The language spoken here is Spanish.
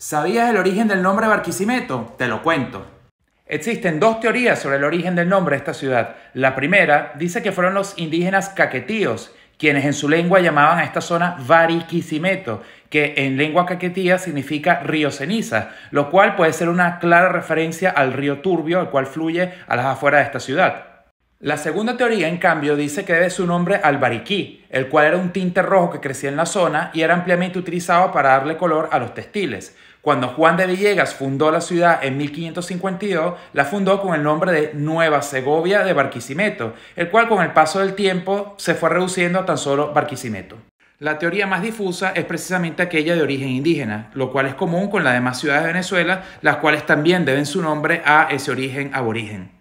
¿Sabías el origen del nombre Barquisimeto? Te lo cuento. Existen dos teorías sobre el origen del nombre de esta ciudad. La primera dice que fueron los indígenas caquetíos, quienes en su lengua llamaban a esta zona Barquisimeto, que en lengua caquetía significa río ceniza, lo cual puede ser una clara referencia al río Turbio, al cual fluye a las afueras de esta ciudad. La segunda teoría, en cambio, dice que debe su nombre al bariquí, el cual era un tinte rojo que crecía en la zona y era ampliamente utilizado para darle color a los textiles. Cuando Juan de Villegas fundó la ciudad en 1552, la fundó con el nombre de Nueva Segovia de Barquisimeto, el cual con el paso del tiempo se fue reduciendo a tan solo Barquisimeto. La teoría más difusa es precisamente aquella de origen indígena, lo cual es común con las demás ciudades de Venezuela, las cuales también deben su nombre a ese origen aborigen.